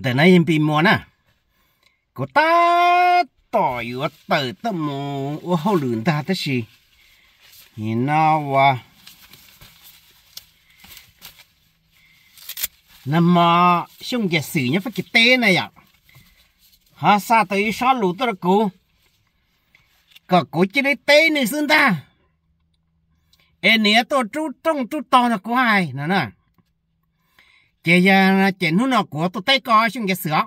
แต่ในยังปีมัวนะก็ตาต่อยว่าเติร์ตมูว่าเขาหลืนตาแต่สินี่น่าว่า那么兄弟水呢，不给带那样，哈啥都有啥路的过，个过去的带你是的，哎，你要到主动主动的过来，奶奶。chị giờ chị nó nó của tôi tay co xuống cái sửa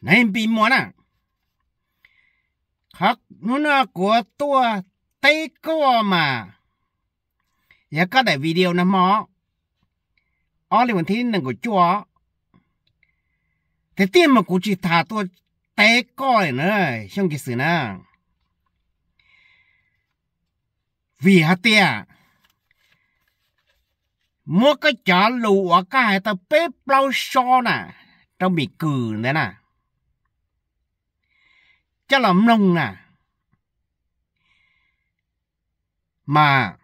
này bị mua nè học nó nó của tôi tay co mà giờ có để video nè mò ở liên quan thi nâng của chúa thế tiền mà cũng chỉ thả tôi tay co này nữa xong cái sự nè vì hạt tiền mua cái chả lụa cái hệ tờ bếp lau so nè trong bị cừ nữa nè cho làm nông nè mà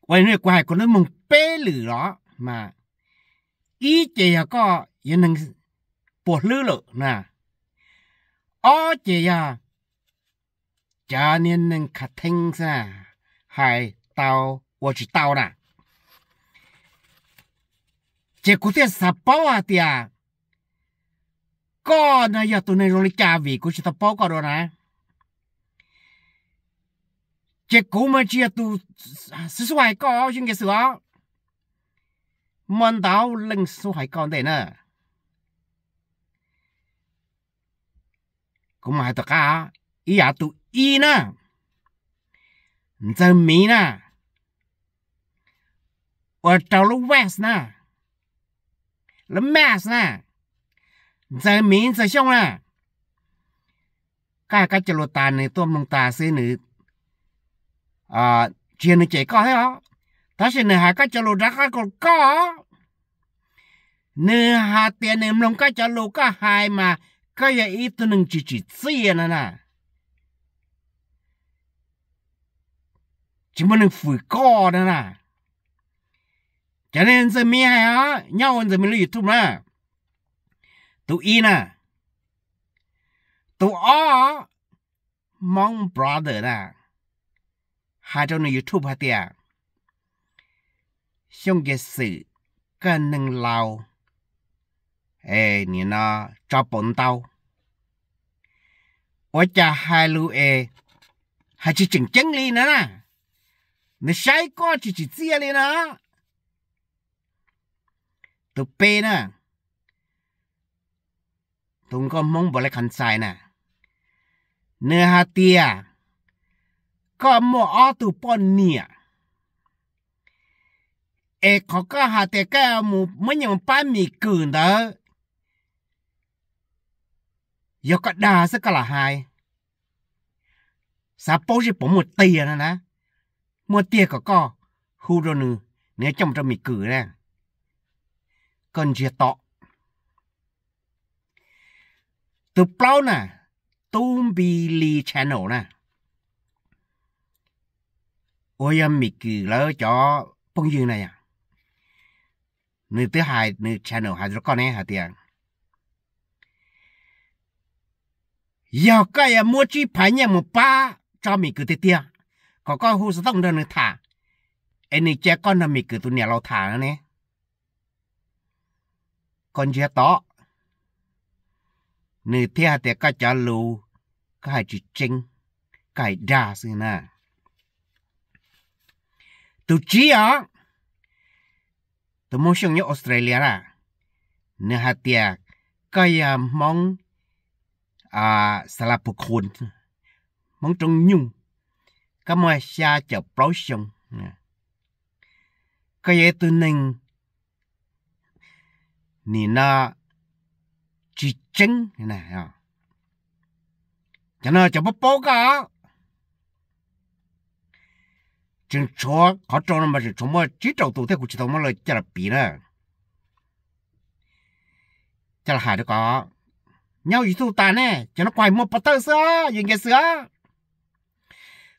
quay nơi quay của nó mong bê lử đó mà ý chị à, có yên năng bộ lư lộ nè ô chị à cha nên năng khả thanh ra hai tao 我知道了。chỉ có thể sập bao à tia có nãy giờ tụi này rồi trả vì cũng chỉ tập bao cả rồi nè chỉ có mà chỉ tụ sử dụng hải có những cái sửa mình đào lên số hải còn đấy nè cũng mà tất cả ý à tụi ý nè dân mỹ nè ở trong lúc west nè là mass nè giờ mình sẽ xong nè cái cái chợ lô tàn này tôm nông tà xí nữ à chuyện này chạy có hay không ta sẽ nửa hai cái chợ lô đã có còn có nửa hà tiền nửa lông cái chợ lô có hai mà cái gì ít tôi nâng chỉ chỉ xí à nè nè chỉ muốn nâng phủi co nè nè cho nên giờ mi hay á nhau giờ mình lấy youtube nè tụ in nè tụ o mong brother nè hai trong này youtube hả tiệt xong cái sự cần nâng lao ê nè nó cho bọn tao ở cha chỉ chừng chân lý nè nó sai có chỉ chỉ chia lý nữa ตัวเปนะตรงก็มองบอลขันใจนะเนื้อฮาเตียก็มัออตุปอนเนี่ย เอกเขาก็หาเตีแก้มูไม่ยังป้ามีกืนเด้อยกก็ด่าสักละหายสาโป้จะผมหมดเตียนะนะหมดเตียก็ก็ฮูโรนึเนี่ยจำจะมีกืนนะ cần chia tọ. Từ bao nè, tôm bì lì channel na. Ôi em mì kì lỡ cho bông dương này à. Nữ thứ hai, nữ channel hai rồi con này hả tiền. Giờ cái em mua chi phải nhà một ba cho mì cứ tiệt tiệt. Có con hú sẽ tông đơn thả. Anh này trẻ con là mì cứ tu nhà lâu thả nữa con chia to nửa thia thì cả cha lù cả chỉ chinh cả đa sư na tu chi à tu muốn sống nhớ Australia à nửa hạt tia cái à mong à sala phục hồn mong trong nhung cái mà xa chợ brói sông cái vậy tu nên 你那 chỉ chính thế này à cho nên cho bố bố cả chừng chúa họ cho nó mà chỉ chúng mà chỉ cho tụ thế của chỉ tao mà lại chả là bì nè chả là hại được có nhau gì tụ ta nè cho nó quay một bát tơ sữa những cái sữa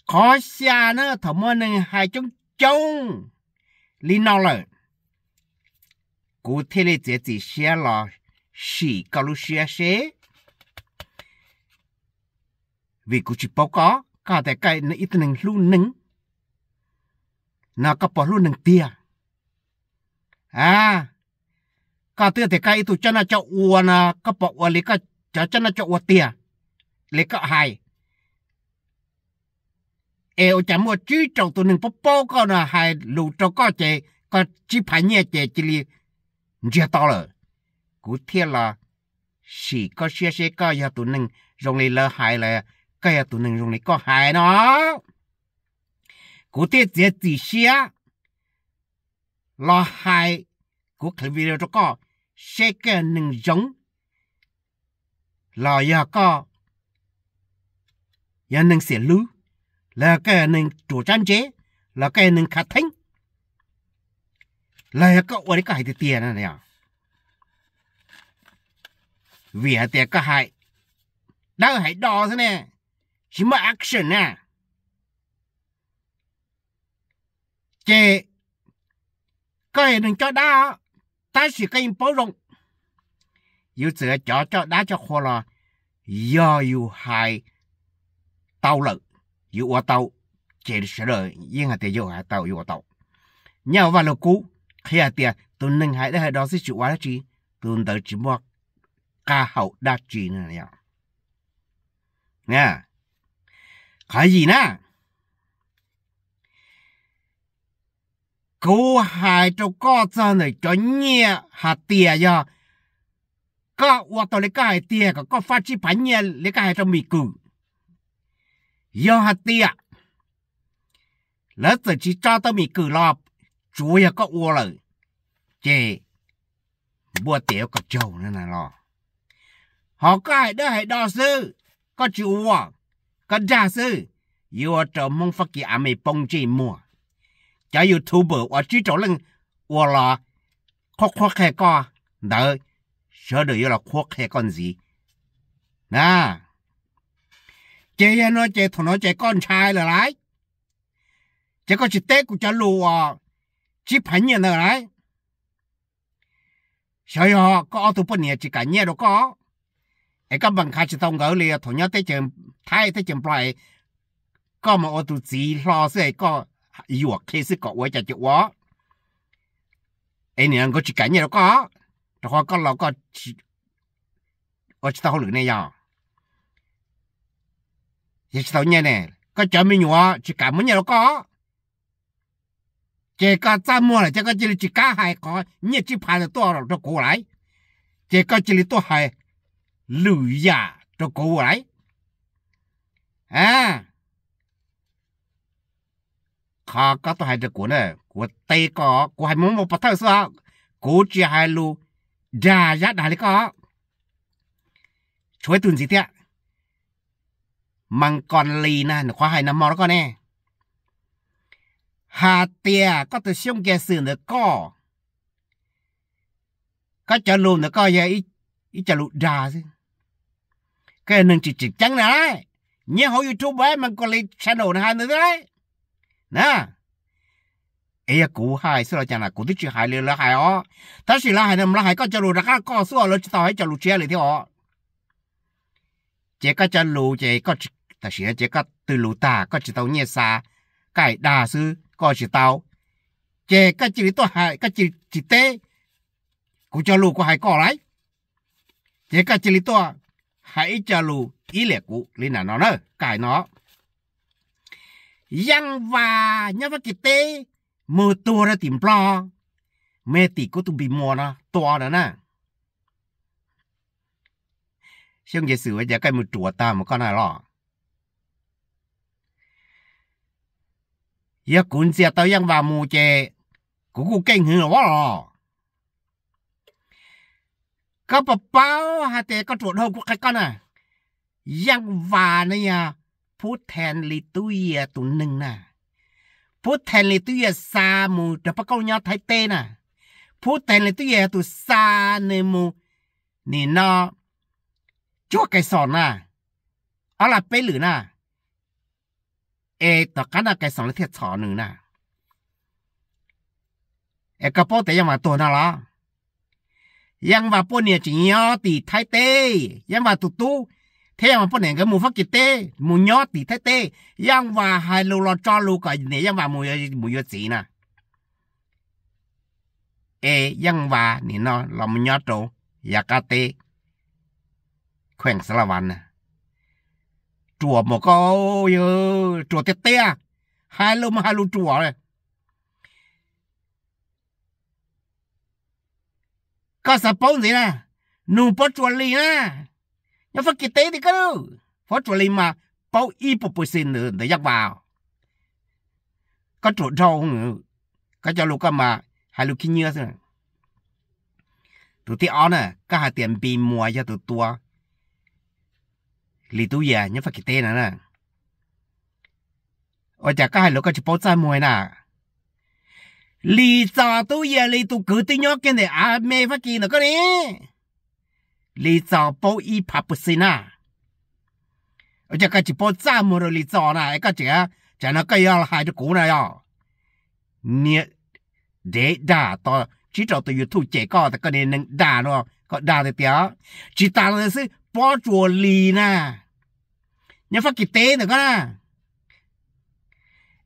khó xa nữa thằng mua nên hai chúng chung linh nào rồi cụ thể là chỉ chỉ xe là xì cao lu xe xe vì cụ chỉ báo cáo cả tại cái nó ít nâng lu nâng nó có bỏ lu nâng tia à cả từ tại cái tụ chân là cho uo na có bỏ uo lấy cái cho chân là cho uo tia lấy cái hai eo chả mua chứ trâu tụ nâng bố bố con là lù trâu có chè có chỉ phải nhẹ chè chỉ chưa to lợ cú thiệt là chỉ có xe xe có giờ tụi nâng rong này lỡ hại là cái giờ tụi nâng rong này có hại nó cú thiệt dễ gì xe lo hại cú thấy video cho có xe cái nâng giống lo giờ có giờ nâng xe lú là cái nâng chủ trang chế là cái nâng khát thính lại có ở đây cái thì tiền này à vì hạt tiền cái hại đang hại đo thế nè chỉ mà action nè chê cái đừng cho đá ta chỉ cái bó rộng yêu sửa cho cho đá cho khô là do yêu hại tàu lợn yêu ở tàu chê sửa rồi yên hạt tiền yêu hại tàu yêu ở tàu nhau vào lô cú khi à tiệt tôi nâng hãy đây đó sẽ chịu quá chi tôi tới chỉ mua ca hậu đa chi nữa nhỉ nha cái gì nè cô hai cho có cho này cho nhẹ hạt tiệt giờ có hoạt động lấy cái tiệt có phát chi bánh nhẹ lấy cái trong mì cử giờ hạt tiệt lỡ giờ chỉ cho tôi mì cử lọp chú có bua này 主要个窝了，这不掉个酒呢那咯。họ cái đó hay đó sư có chú hoa có cha sư yêu trò mong phát kỳ ảm bông chi mua cho yêu thu bự ở chỉ chỗ lưng hoa là khó khó khè co đỡ sợ được yêu là khó khè con gì nè chị nói chị thằng nói chị con trai là lái chị có chị tết của cha lùa chỉ phải nhận được đấy sợ họ có ở tụ bốn nhà chỉ cả nhà đâu có ấy các bạn khai chỉ tông gỡ liền thổ nhau tới chừng thay tới chừng phải có mà ở tụ chỉ lo sẽ có yêu khi sẽ có quay chạy chịu quá ấy nè có chỉ cả nhà đâu có rồi họ có lo có chỉ ở chỗ tao lười này giờ chỉ tao nhà này có chở mình nhua chỉ cả mấy nhà đâu có 这个怎么了？这个这里只干还搞，你只盘子多少都过来，这个这里多还路呀都过来，啊，他个都还这过呢，我对个我还默默不透是啊，我只还路呀呀哪里个，ช่วยตุนสิเตี้ยมังกรลีนะหนูขอให้น้ำมอแล้วก็เนี่ย hà tiề có từ xung kia sự nữa có có cho lù nữa có giờ ý ít cho lụt ra chứ cái nâng chỉ chỉ trắng này nhớ hậu youtube ấy mình có lấy channel này nữa đấy nè ấy cũ hai xưa là chẳng là cũ tích chuyện hai liền là hai ó ta chỉ là hai năm là hai có cho lù, ra có xưa là tao ấy cho lù chia liền thì ó, chỉ có cho lù, chỉ có ta chỉ chỉ có từ lù ta có chỉ tao nhớ xa cái đà sư có chỉ tao chè cái chỉ to hại cái chỉ chỉ tê cũng cho lù có hại cỏ lại chè cái chỉ to hãy cho lù ý lệ cũ lên là nó nữa cài nó yang và nhớ với chỉ tê mờ to ra tìm lo mẹ tỷ có tụ bị mò nó to đó nè xong giờ sửa giờ cái một chùa ta mà con này lo giờ cũng sẽ tới yang vào mù chè cũng kinh hơn rồi có bà bao hà tê có chuột hông của cái con à yang và này à phút thèn lì nưng nè phút thèn lì tui à xa mù câu nhau thái tê nè phút thèn lì tui à nè mù nè nó chúa cái sòn à ở là bê lử nè เอต่อกันอะไรสองเทียสอนหนึ่งนะเอกระโปแต่ยังมาตัวน่ะละยังว่าปุ่นเนี่ยจีนอตีไทยเตยังว่าตุ๊ตุ๊เทียมาปุ่นเนี่ยก็มูฟักกิเตมูยอตีไทยเตยังว่าไฮโลรอจอลูก็เนี่ยยังว่ามูยมูยจีน่ะเอยังว่านี่เนาะเรามูยอโตยากาเตแขวงสละวันนะ chùa mà có chùa tê tê à? hai lô mà hai lô chùa này có sợ bốn gì nè nụ bó chùa lì nè nó phải kỳ tế thì cơ bó chùa lì mà bao y bộ bộ xin nữa để dắt vào có chỗ rau nữa có cho lúc mà hai lúc kia nhớ rồi tụi tí ó nè có hai tiền bì mua cho tụi tua lì tu ya nhớ phải kí nè nè ở chả cái hai lỗ cái chỉ bố sai mồi nè lì cho tu ya lì tu cứ tin nhóc cái này à mẹ phải kí nó cái này lì cho bố y pháp bút xin nè ở chả cái chỉ bố sai mồi rồi lì cho nè cái chỉ chả nó cái ya hai đứa cũ này ya à. để đà to chỉ cho tôi YouTube chạy co thì cái này đà nó có đà thì tiếng chỉ ta là sự bỏ chùa lì nà nhà phát kỳ tế nữa cơ à.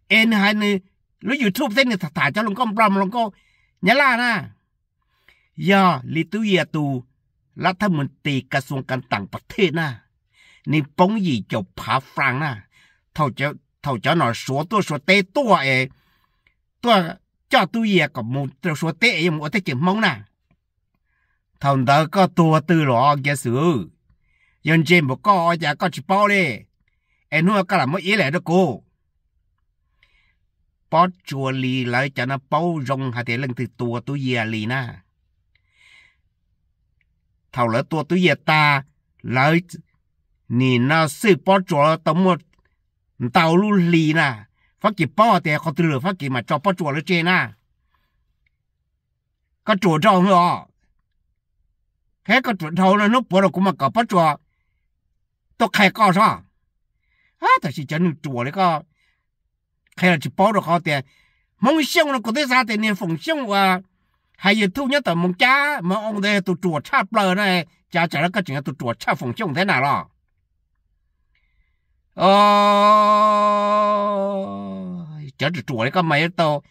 em hai nè lúc youtube tên nè thả cho lòng con bầm lòng con nhá là nà giờ lì tu giờ tu là thâm mình tì cả xuống căn tặng bậc thế nà nên bóng gì cho phá phang nà thầu cho thầu cho nó số tua số tế tua ấy tua cho tu giờ có một số tế ấy một tế chữ mong nà thằng đó có tua tư lọ kia sửa yon je mo ko ya ko chi po le e nu ka la mo ye le de ko po chua li lai cha na po rong ha te leng từ tua tu ye li na thao lỡ tua tu ye ta lai ni na sư po chua tao mo tao lu li na phát kỳ po te ko tu lu phát kỳ mà cho po chua le che na có chùa trâu nữa thế có chùa trâu nó núp bữa rồi cũng bắt chùa tôi khai có ra à tôi chỉ chân chùa đấy có khai là chỉ bao được họ tiền mong xiang nó có à, hay giờ thu nhất tầm mong cha mà ông đây tụ chùa cha bờ này cha trả nó cái chuyện tụ chùa cha phòng xiang thế nào ờ, rồi ờ chả chỉ chùa đấy có mấy tàu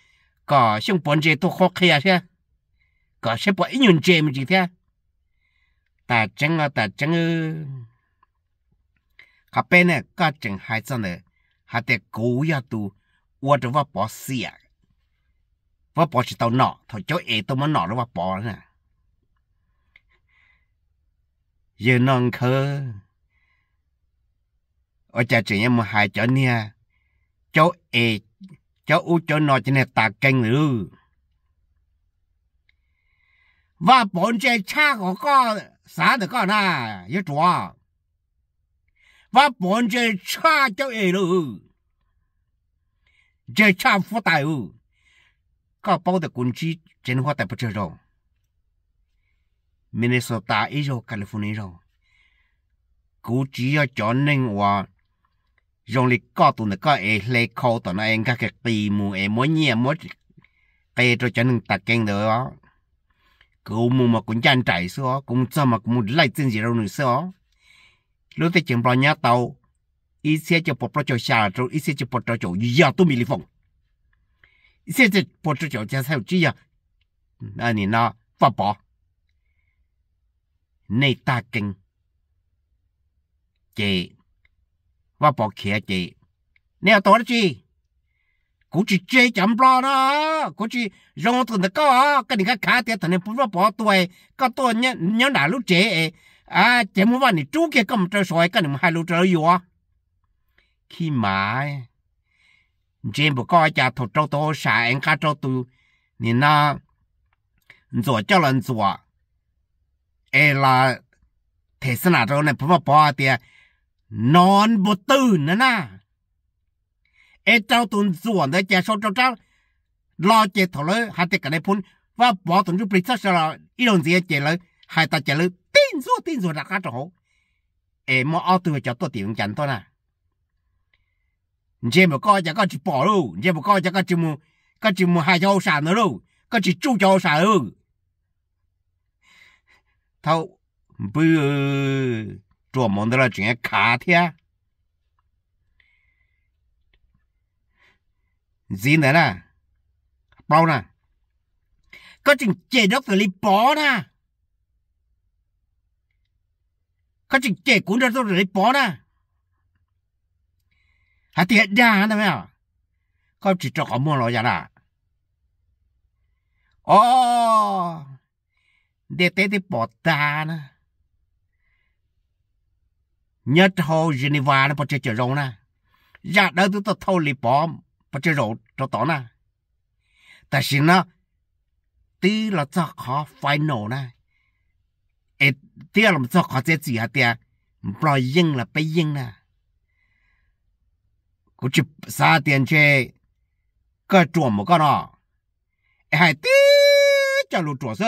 có bốn chế tôi khó khai thế có xếp bỏ ít nhun chế mình chỉ thế ta chẳng ta chẳng ขาเป็นเนี่ยก็จึงหายจังเลยหาแต่กูอยากดูว่าจะว่าปอเสียว่าปอจะตัวหนอถ้าเจ้าเอตัวมันหนอหรือว่าปอน่ะยืนนองเคออาจารย์จึงยังมาหายเจ้าเนี่ยเจ้าเอเจ้าอูเจ้าหนอจะเนี่ยตาเก่งหรือว่าผลใจชาของก็สารแต่ก็น่าเยอะจัง và bọn chế cha cho ấy rồi chế cha phụ tài ư có bao giờ quân chỉ trên hoa tại bất chờ rồi Minnesota ấy rồi California rồi cú chỉ ở chỗ nên hòa rồi lịch có tụi này có ấy lê khâu tụi này em các cái tì mù em mỗi nhẹ mỗi cái cho cho nên ta keng đó cú mù mà cũng chăn chạy xó cũng cho mà cũng lấy chân gì đâu nữa xó lúc thì chừng bao nhá tàu ít xe chở bộ cho xa rồi ít xe chở bộ cho chỗ giờ tôi mì phong ít xe chở bộ cho chỗ cha sao chứ giờ anh nè nó và bỏ nay ta kinh chị và bỏ kia chị nè tôi đó chị cũng chỉ chơi chậm lo đó cũng chỉ rong tuần đó cái này cái cá tiền thằng này bún vào bỏ tuổi có tuổi nhớ nhớ đã lúc chế à chế mua vani chú kia cầm trời soi cái này hai lô trời yếu khi mà chế bộ coi cha thổ trâu tô xả anh cá trâu tu nên nó rồi cho lần rồi ê là thế sao nào này phải mà bỏ tiền non bộ tư nữa na ê trâu tuần ruộng đấy cha sâu trâu trâu lo chế thổ lỡ hai cái này phun và bỏ tuần chú bị sát sao ít đồng gì chế hai ta chế lỡ tin rồi tin zo ra ka to e mo ao tu cho tôi tiền chẳng to na nje mo ko ja ka chỉ bỏ lo nje mo ko ja ka chỉ mu ka chỉ mu hai cho sản nữa luôn, ka chỉ chu cho sản luôn, thâu bư cho mong đó là chuyện khá thia gì nữa nè bao nè có chuyện chế đốc từ lý bỏ nè ก็จิเจกูนั่นต้องเลยปอนะหาที่เหตุยานะแม่ก็จิจอกอมอลอยาละอ๋อเดเตที่ปอตานะ nhất hồ Geneva nó bắt chơi rồng na, ra đó tụi tao lì bom bắt chơi rồng cho tỏ na, tại xin nó tí là cho khó phải nổ na, 钓那么早还在水下钓，不知道了不阴了。过去十二点去，该捉没搁了，还钓，加路左手，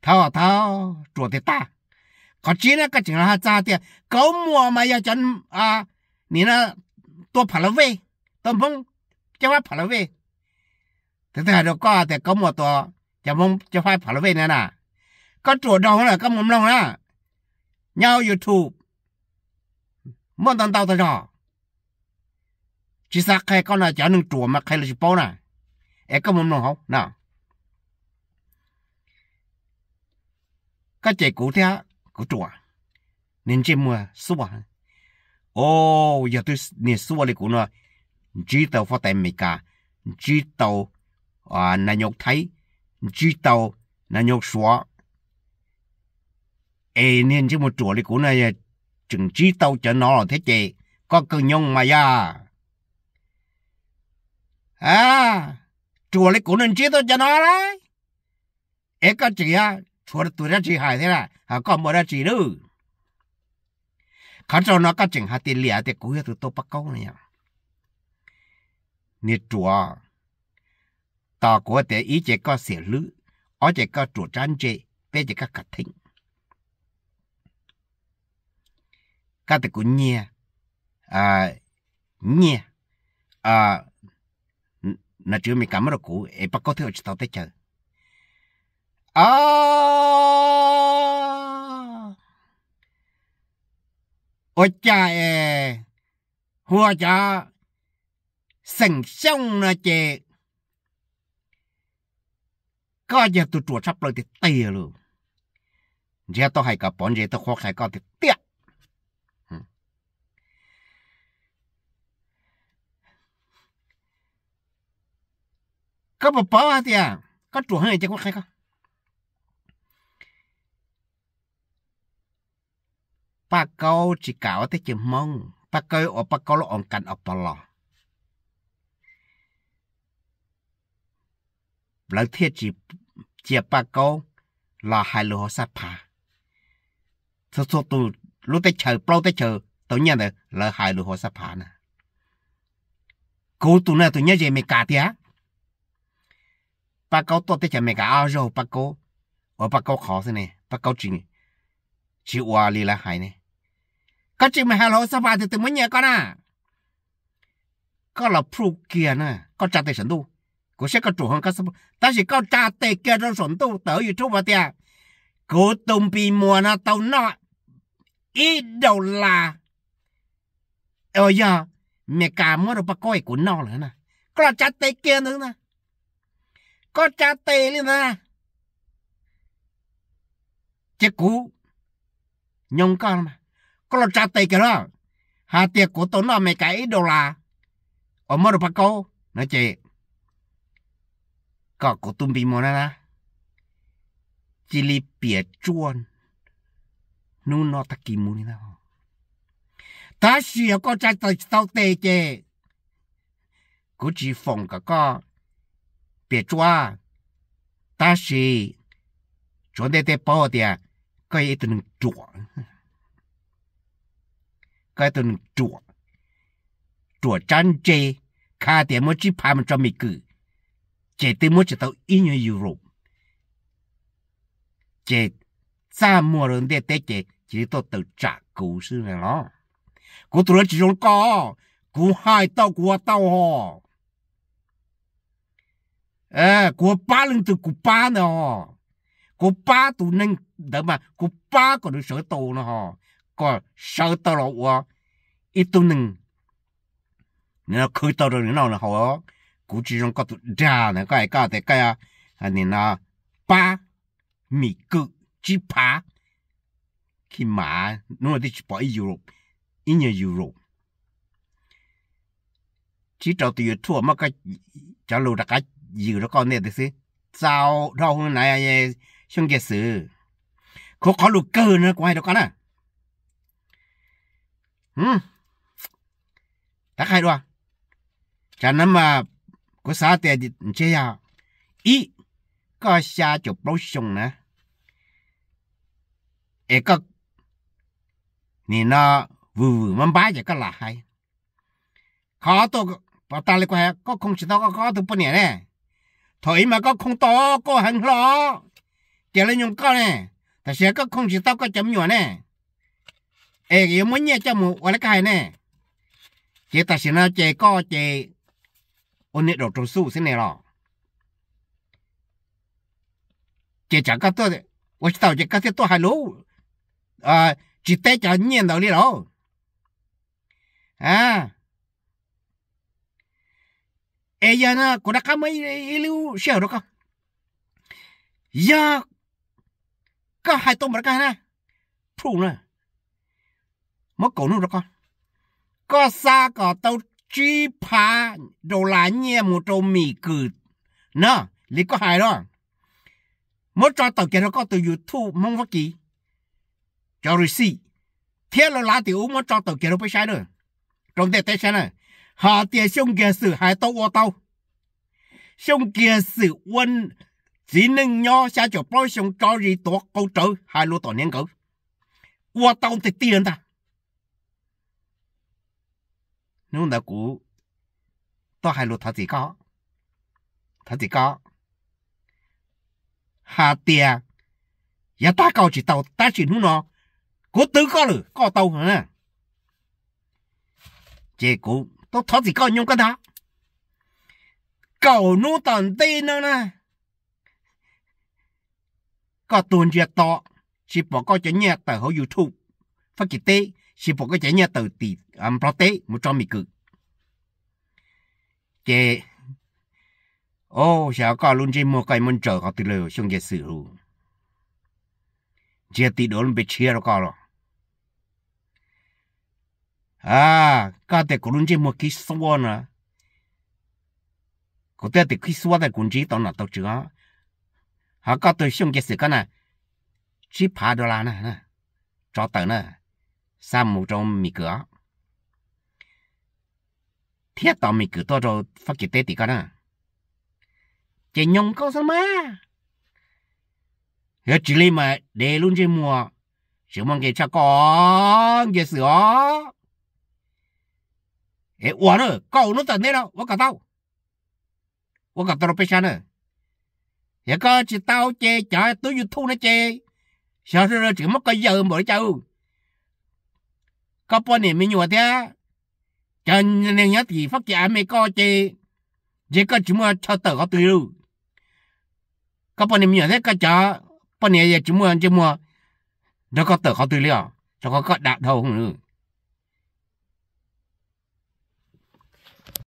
他啊他捉的大。我今天个竟然还咋的？搞么嘛要讲啊？你那多跑了位，等碰，叫他跑了位。他这还说光在搞么多，叫碰叫他跑了位呢啦？có chỗ đó là có mầm lòng á nhau youtube mong tao tao tao rõ chỉ xác khai con là chả nâng chùa mà khai là chỉ bao nè em có mầm lòng không nào các chạy cụ thế cụ chùa nên chỉ mua xua ô giờ tôi nè xua đi cụ nó chỉ tàu phát tài mỹ cả chỉ tàu à nà nhục thấy chỉ tàu nà nhục xóa ê nên chứ một chùa đi của này chừng trí tao cho nó thế chị có cơ nhông mà ya à chùa đi của nên trí tao cho nó đấy ê có chị à chùa tuổi ra chị hài thế là à có một ra chị nữa khán cho nó có chừng hạt tiền lẻ thì cũng hết tụi tôi bắt câu này nè chùa ta của tế ý chế có xỉa lữ ở chế có chùa trăn chế bé chế có cả thịnh ka từ ku nye à, nye à, na chu mi kamera ku e pa ko te chi tao te cha a o cha e hua cha sành xong là chè có giờ tôi chuột sắp rồi thì tìa luôn giờ tôi hay gặp bọn giờ tôi khó khai có thì tiếc có bà bó thì à có chủ hai chứ có khai không bà câu chỉ cáo thì chỉ mông bà câu ở bà câu là ổn cảnh ở bà lò lợi thiết chỉ chỉ bà câu là hai lô hồ sát phà số số tụ lúc tới chờ bao tới chờ tụi nhà này là hai lô hồ sát phà nè cố tụi này tụi nhà gì mày cả à bà câu tốt thấy chả mẹ cả áo rồi bà câu ở bà câu khó thế này bà câu chỉ chỉ ua lì là hài này có chỉ mà hello sao bà thì từ mới nhẹ con à có là pru kia nè có trả tiền sẵn tu cô sẽ có chủ hơn có sao ta chỉ có trả tiền kia rồi sẵn tu tới gì chú bà tiền cô tùng bị mua nó tàu nọ ít đầu là ờ giờ mẹ cả mua được bà ấy cũng nọ nữa nè có là trả tiền kia nữa nè có cha tê lên ra chế cú nhông con mà có lo cha tê cái đó hà tiệc của tôi nó mấy cái đô la, ở mơ được bà câu nói chị có của tung bị mồ na chỉ li bịa chuồn nu nó ta kỳ mù ni ta xìa có cha tê tao tê chê của chị phòng cả con 别抓，但是昨天在包的，个一顿抓，个一顿抓，抓战争，看点么只拍么这么个，这点么就到一元有肉，这怎么人的得给，这都都炸狗是了，我突然之中讲，我害到我到哦。à, của ba lưng từ của ba nè họ của ba tụ nên mà của ba còn được sợ tù nè họ còn sợ tao lộ họ ờ, ít nên nó khơi tao rồi nó là họ chỉ trong có tụ ra nè cái cái cái cái à nên là ba mì cự chỉ phá khi mà nó là đi bỏ Europe in Europe chỉ trâu từ thua mà cái trả lời là cái 有了搞那的是早绕回来也想个事，可考虑够呢，关系到干呢？嗯，打开了，咱那么个啥的这样，一个下就不凶呢，一个你那五五们八也个拉海，好多个把打理过来，个空气到个高都不粘嘞。thôi mà có không to có hàng lo chỉ là nhung có nè ta sẽ có không chỉ tao có chấm nhỏ nè ê cái muốn nhẹ cho một cái cái nè chỉ ta sẽ nói chè có chè ôn nét đồ trâu su thế này rồi chỉ chẳng có tôi tôi chỉ chỉ có tôi hai lú à chỉ té cho nhiên đâu đi à ai giờ na cô đã da kama lưu share ro ka giờ có hai to mar ka na pru na mất cổ nu ro ka có xa có tàu chi phá đồ lá nhẹ một trâu mì cử nó lý có hại đó mất cho tàu kia nó có từ youtube mong vắt kỳ cho rồi xì thế là lá tiểu mất cho tàu kia nó phải sai nữa, trong tết tết sai này hà tiệt xong kia sự hai tàu ô tàu xong kia sự quân chỉ nên nhỏ xa cho bao xong cho gì tổ câu trở hai lô tổ niên cỡ ô tàu thì tiền ta nếu đã cũ to hai lô thà gì có thà gì có hà tiệt ya ta cao chỉ tàu ta chỉ nu nó cố tứ có lử có tàu hả chế cố nó thoát gì coi nhung cái đó cầu nu tận tê nữa nè có tuần chuyện to chỉ bỏ coi chữ nhẹ tờ hậu youtube phát kỳ tê chỉ bỏ coi chữ nhẹ tờ tỷ âm pro tê một trăm mì cự ô sao có luôn chỉ mua cái môn trở họ từ lời xong cái sự luôn chia tỷ đồ chia rồi có rồi à cái tệ cũng chỉ một cái số nè có tệ thì cái số tệ cũng chỉ tao là tao chưa họ có tôi xong cái sự cái này chỉ đô la nè cho tờ nè sa mù trong mì cửa thiết tao mì cửa tôi rồi phát cái tệ thì cái nè chỉ nhung có sao mà hết chỉ lấy mà để luôn chỉ mua chỉ mong cái cha cái sữa hệ uổng nữa cậu nó tận thế đâu quá cả tao quá cả tao bây giờ nữa hệ cơ chỉ tao chê chả tôi youtube nó chê sợ rồi chỉ mất cái giờ mới cháu có bọn này mình nhua thế chân nên nhớ thì phát giả mấy co chê chỉ có chúng mà cho tờ có tùy luôn có bọn mình nhua thế có chả bọn này giờ chúng mà chúng mà nó có tờ có có có đạt không nữa